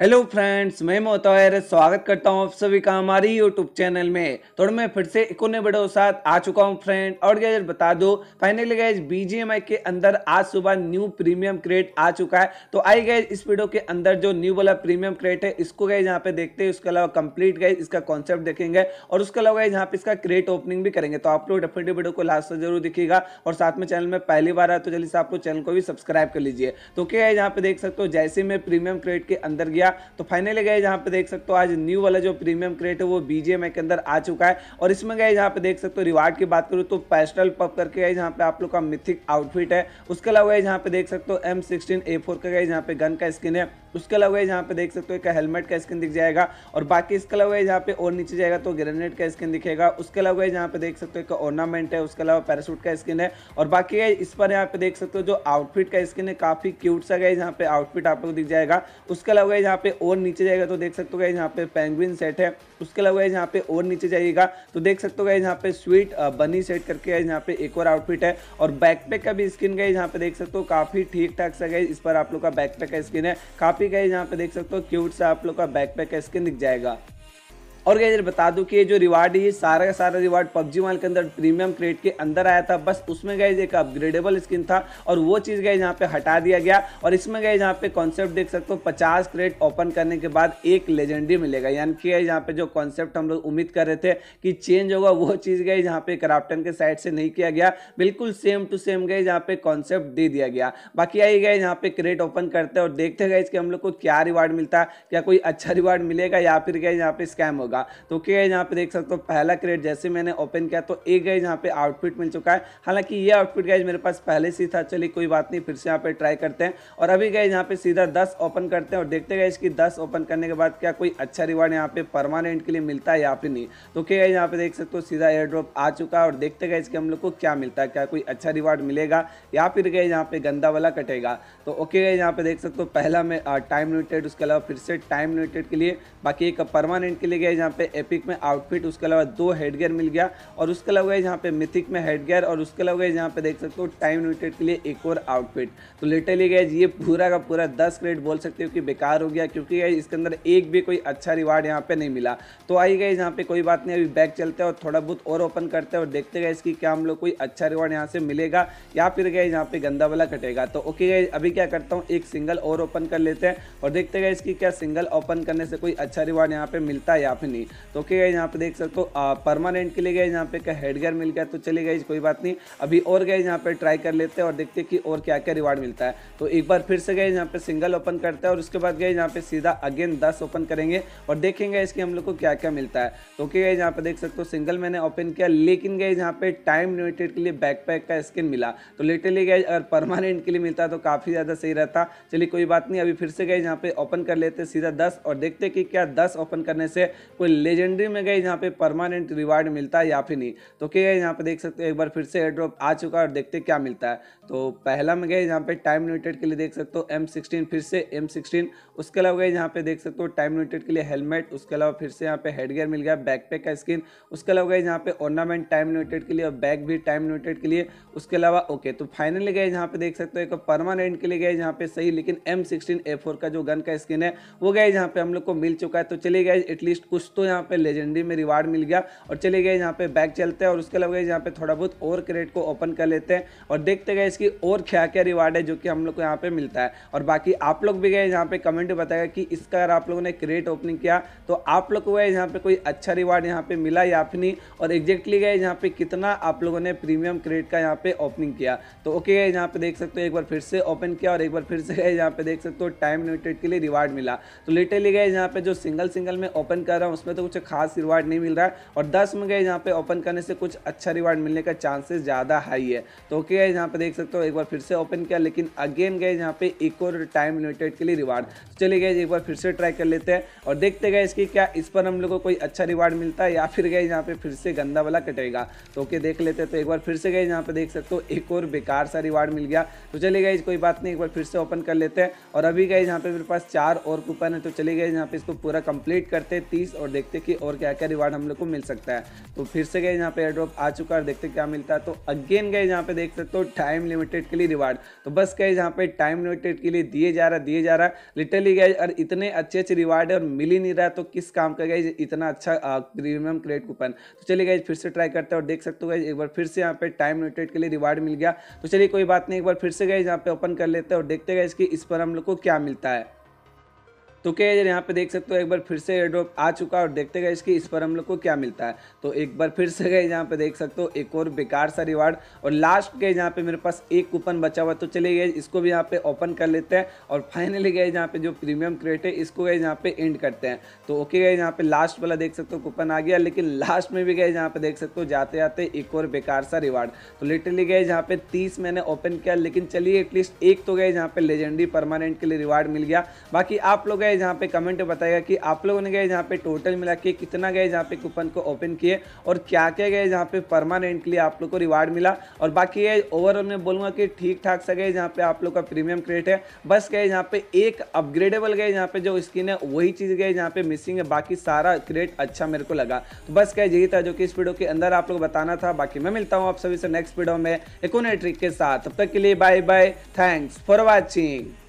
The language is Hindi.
हेलो फ्रेंड्स मैं मोहतर स्वागत करता हूँ आप सभी का हमारी यूट्यूब चैनल में थोड़ा तो मैं फिर से एक ने बड़े साथ आ चुका हूँ फ्रेंड और गैज बता दो फाइनली गैज बीजीएमआई के अंदर आज सुबह न्यू प्रीमियम क्रेट आ चुका है तो आई गैज इस वीडियो के अंदर जो न्यू वाला प्रीमियम क्रेट है इसको गए यहाँ पे देखते हैं उसके अलावा कंप्लीट गए इसका कॉन्सेप्ट देखेंगे और उसके अलावा गए यहाँ पे इसका क्रेट ओपनिंग भी करेंगे तो आप लोग डेफिनेटली वीडियो को लास्ट तक जरूर दिखेगा और साथ में चैनल में पहली बार आया तो जल्दी से आप लोग चैनल को भी सब्सक्राइब कर लीजिए तो क्या यहाँ पे देख सकते हो जैसे मैं प्रीमियम क्रेट के अंदर गया गया तो फाइनली गए जहां पे देख सकते हो आज न्यू वाला जो प्रीमियम क्रेट है वो बीजेएमआई के अंदर आ चुका है और इसमें गए जहां पे देख सकते हो रिवार्ड की बात करूँ तो पेस्टल पप करके गए जहाँ पे आप लोग का मिथिक आउटफिट है उसके अलावा यहाँ पे देख सकते हो एम सिक्सटीन ए फोर का गए जहाँ पे गन का स्किन है उसके अलावा यहाँ पे देख सकते हो एक हेलमेट का स्किन दिख जाएगा और बाकी इसके अलावा यहाँ पे और नीचे जाएगा तो ग्रेनेड का स्किन दिखेगा उसके अलावा यहाँ पे देख सकते हो एक ऑर्नामेंट है उसके अलावा पैरासूट का स्किन है और बाकी इस पर यहाँ पे देख सकते हो जो आउटफिट का स्किन है काफ़ी क्यूट सा गया यहाँ पे आउटफिट आपको दिख जाएगा उसके अलावा यहाँ पे और नीचे जाएगा तो देख सकते हो यहाँ पे पेंगुइन सेट है उसके अलावा यहाँ पे और नीचे जाइएगा तो देख सकते हो यहाँ पे स्वीट बनी सेट करके यहाँ पे एक और आउटफिट है और बैकपैक का भी स्किन गए यहाँ पे देख सकते हो काफ़ी ठीक ठाक सा गए इस पर आप लोग का बैकपैक का स्किन है काफ़ी भी गए यहाँ पे देख सकते हो क्यूट सा आप लोग का बैकपैक स्किन दिख जाएगा और क्या बता दूं कि ये जो रिवार्ड है ये सारा का सारा रिवार्ड पबजी माल के अंदर प्रीमियम क्रेड के अंदर आया था बस उसमें गए एक अपग्रेडेबल स्किन था और वो चीज़ गए यहाँ पे हटा दिया गया और इसमें गए यहाँ पे कॉन्सेप्ट देख सकते हो पचास क्रेड ओपन करने के बाद एक लेजेंडरी मिलेगा यानी कि यहाँ पे जो कॉन्सेप्ट हम लोग उम्मीद कर रहे थे कि चेंज होगा वो चीज़ गई जहाँ पे क्राफ्टन के साइड से नहीं किया गया बिल्कुल सेम टू सेम गए जहाँ पे कॉन्सेप्ट दे दिया गया बाकी आई गए यहाँ पे क्रेड ओपन करते और देखते गए इसके हम लोग को क्या रिवार्ड मिलता क्या कोई अच्छा रिवार्ड मिलेगा या फिर गए यहाँ पे स्कैम होगा तो क्या यहाँ पे देख सकते हो पहला क्रेट जैसे मैंने ओपन किया तो एक गए यहाँ पे आउटफिट मिल चुका है हालांकि ये आउटफिट गाइज मेरे पास पहले से था चलिए कोई बात नहीं फिर से यहाँ पे ट्राई करते हैं और अभी गए यहाँ पे सीधा दस ओपन करते हैं और देखते गए इसकी दस ओपन करने के बाद क्या कोई अच्छा रिवार्ड यहाँ पे परमानेंट के लिए मिलता है या फिर नहीं तो क्या यहाँ पे देख सकते हो सीधा एयर ड्रॉप आ चुका है और देखते गए इसके हम लोग को क्या मिलता है क्या कोई अच्छा रिवार्ड मिलेगा या फिर गए यहाँ पे गंदा वाला कटेगा तो ओके गए यहाँ पे देख सकते हो पहला में टाइम लिमिटेड उसके अलावा फिर से टाइम लिमिटेड के लिए बाकी एक परमानेंट के लिए गए यहाँ पे एपिक में आउटफिट उसके अलावा दो हेडगेयर मिल गया और उसके अलावा यहाँ पे मिथिक में हेडगेयर और उसके अलावा यहाँ पे देख सकते हो टाइम लिमिटेड के लिए एक और आउटफिट तो लिटरली गए ये पूरा का पूरा दस क्रेड बोल सकते हो कि बेकार हो गया क्योंकि गए इसके अंदर एक भी कोई अच्छा रिवार्ड यहाँ पे नहीं मिला तो आई गए यहाँ पे कोई बात नहीं अभी बैग चलते हैं और थोड़ा बहुत और ओपन करते हैं और देखते गए इसकी क्या हम लोग कोई अच्छा रिवार्ड यहाँ से मिलेगा या फिर गए यहाँ पे गंदा वाला कटेगा तो ओके गए अभी क्या करता हूँ एक सिंगल और ओपन कर लेते हैं और देखते गए इसकी क्या सिंगल ओपन करने से कोई अच्छा रिवार्ड यहाँ पे मिलता है या फिर नहीं तो ओके गाइज यहाँ पे देख सकते हो परमानेंट के लिए गए यहाँ पे क्या हेडगेयर मिल गया तो चले गए कोई बात नहीं अभी और गए यहाँ पे ट्राई कर लेते हैं और देखते हैं कि और क्या क्या रिवार्ड मिलता है तो एक बार फिर से गए यहाँ पे सिंगल ओपन करते हैं और उसके बाद गए यहाँ पे सीधा अगेन दस ओपन करेंगे और देखेंगे इसके हम लोग को क्या क्या मिलता है तो ओके गए यहाँ पे देख सकते हो सिंगल मैंने ओपन किया लेकिन गए यहाँ पे टाइम लिमिटेड के लिए बैकपैक का स्किन मिला तो लेटरली गए अगर परमानेंट के लिए मिलता तो काफ़ी ज़्यादा सही रहता चलिए कोई बात नहीं अभी फिर से गए यहाँ पे ओपन कर लेते सीधा दस और देखते कि क्या दस ओपन करने से कोई लेजेंडरी में गए यहाँ पे परमानेंट रिवार्ड मिलता है या फिर नहीं तो क्या यहाँ पे देख सकते हो एक बार फिर से एड्रॉप आ चुका है और देखते क्या मिलता है तो पहला में गए यहाँ पे टाइम लिमिटेड के लिए देख सकते हो एम फिर से एम उसके अलावा गए यहाँ पे देख सकते हो टाइम लिमिटेड के लिए हेलमेट उसके अलावा फिर से यहाँ पे हेडगेयर मिल गया बैकपैक का स्किन उसके अलावा गए यहाँ पे ऑर्नामेंट टाइम लिमिटेड के लिए और बैग भी टाइम लिमिटेड के लिए उसके अलावा ओके तो फाइनली गए यहाँ पे देख सकते हो एक परमानेंट के लिए गए यहाँ पे सही लेकिन एम सिक्सटीन का जो गन का स्किन है वो गए यहाँ पे हम लोग को मिल चुका है तो चले गए एटलीस्ट कुछ कुछ तो यहाँ पे लेजेंडरी में रिवार्ड मिल गया और चले गए यहाँ पे बैक चलते हैं और उसके अलावा यहाँ पे थोड़ा बहुत और क्रेट को ओपन कर लेते हैं और देखते गए इसकी और क्या क्या रिवार्ड है जो कि हम लोग को यहाँ पे मिलता है और बाकी आप लोग भी गए यहाँ पे कमेंट बताएगा कि इसका अगर आप लोगों ने क्रेट ओपनिंग किया तो आप लोग को गए यहाँ पे कोई अच्छा रिवार्ड यहाँ पे मिला या फिर नहीं और एग्जैक्टली गए यहाँ पे कितना आप लोगों ने प्रीमियम क्रेट का यहाँ पे ओपनिंग किया तो ओके गए यहाँ पे देख सकते हो एक बार फिर से ओपन किया और एक बार फिर से गए यहाँ पे देख सकते हो टाइम लिमिटेड के लिए रिवार्ड मिला तो लिटरली गए यहाँ पे जो सिंगल सिंगल में ओपन कर रहा हूँ उसमें तो कुछ खास रिवार्ड नहीं मिल रहा है और दस में गए यहाँ पे ओपन करने से कुछ अच्छा रिवार्ड मिलने का चांसेस ज़्यादा हाई है तो ओके गए यहाँ पे देख सकते हो एक बार फिर से ओपन किया लेकिन अगेन गए यहाँ पे एक और टाइम लिमिटेड के लिए रिवार्ड तो चले गए एक बार फिर से ट्राई कर लेते हैं और देखते गए इसकी क्या इस पर हम लोग को कोई अच्छा रिवार्ड मिलता है या फिर गए यहाँ पे फिर से गंदा वाला कटेगा तो ओके देख लेते तो एक बार फिर से गए यहाँ पे देख सकते हो एक और बेकार सा रिवार्ड मिल गया तो चले गए कोई बात नहीं एक बार फिर से ओपन कर लेते हैं और अभी गए यहाँ पे मेरे पास चार और कूपन है तो चले गए यहाँ पे इसको पूरा कंप्लीट करते हैं तीस और और देखते कि और क्या क्या रिवार्ड हम लोग को मिल सकता है तो फिर से गए यहाँ पे एयड्रॉप आ चुका है और देखते क्या मिलता है तो अगेन गए यहाँ पे देख सकते हो तो टाइम लिमिटेड के लिए रिवार्ड तो बस गए यहाँ पे टाइम लिमिटेड के लिए दिए जा रहा दिए जा रहा लिटरली गए और इतने अच्छे अच्छे रिवार्ड है और मिल ही नहीं रहा तो किस काम का गए इतना अच्छा प्रीमियम क्रेडिट कूपन तो चलिए गए फिर से ट्राई करते हैं और देख सकते हो गए एक बार फिर से यहाँ पे टाइम लिमिटेड के लिए रिवार्ड मिल गया तो चलिए कोई बात नहीं एक बार फिर से गए यहाँ पे ओपन कर लेते हैं और देखते गए कि इस पर हम लोग को क्या मिलता है तो क्या यहाँ पे देख सकते हो एक बार फिर से एड्रॉप आ चुका है और देखते गए इसकी इस पर हम लोग को क्या मिलता है तो एक बार फिर से गए यहाँ पे देख सकते हो एक और बेकार सा रिवार्ड और लास्ट गए यहाँ पे मेरे पास एक कूपन बचा हुआ तो चले गए इसको भी यहाँ पे ओपन कर लेते हैं और फाइनली तो गए यहाँ पे जो प्रीमियम क्रेट है इसको गए यहाँ पे एंड करते हैं तो ओके गए यहाँ पे लास्ट वाला देख सकते हो कूपन आ गया लेकिन लास्ट में भी गए यहाँ पे देख सकते हो जाते जाते एक और बेकार सा रिवार्ड तो लिटरली गए यहाँ पे तीस मैंने ओपन किया लेकिन चलिए एटलीस्ट एक तो गए यहाँ पे लेजेंडरी परमानेंट के लिए रिवार्ड मिल गया बाकी आप लोग गए गाइज यहाँ पे कमेंट बताएगा कि आप लोगों ने गए यहाँ पे टोटल मिला के कितना गए यहाँ पे कूपन को ओपन किए और क्या क्या गए यहाँ पे परमानेंटली आप लोग को रिवार्ड मिला और बाकी ये ओवरऑल मैं बोलूँगा कि ठीक ठाक सा गए यहाँ पे आप लोग का प्रीमियम क्रिएट है बस गए यहाँ पे एक अपग्रेडेबल गए यहाँ पे जो स्किन है वही चीज़ गए यहाँ पे मिसिंग है बाकी सारा क्रिएट अच्छा मेरे को लगा तो बस गए यही था जो कि इस वीडियो के अंदर आप लोग बताना था बाकी मैं मिलता हूँ आप सभी से नेक्स्ट वीडियो में एक ट्रिक के साथ तब तक के लिए bye bye thanks for watching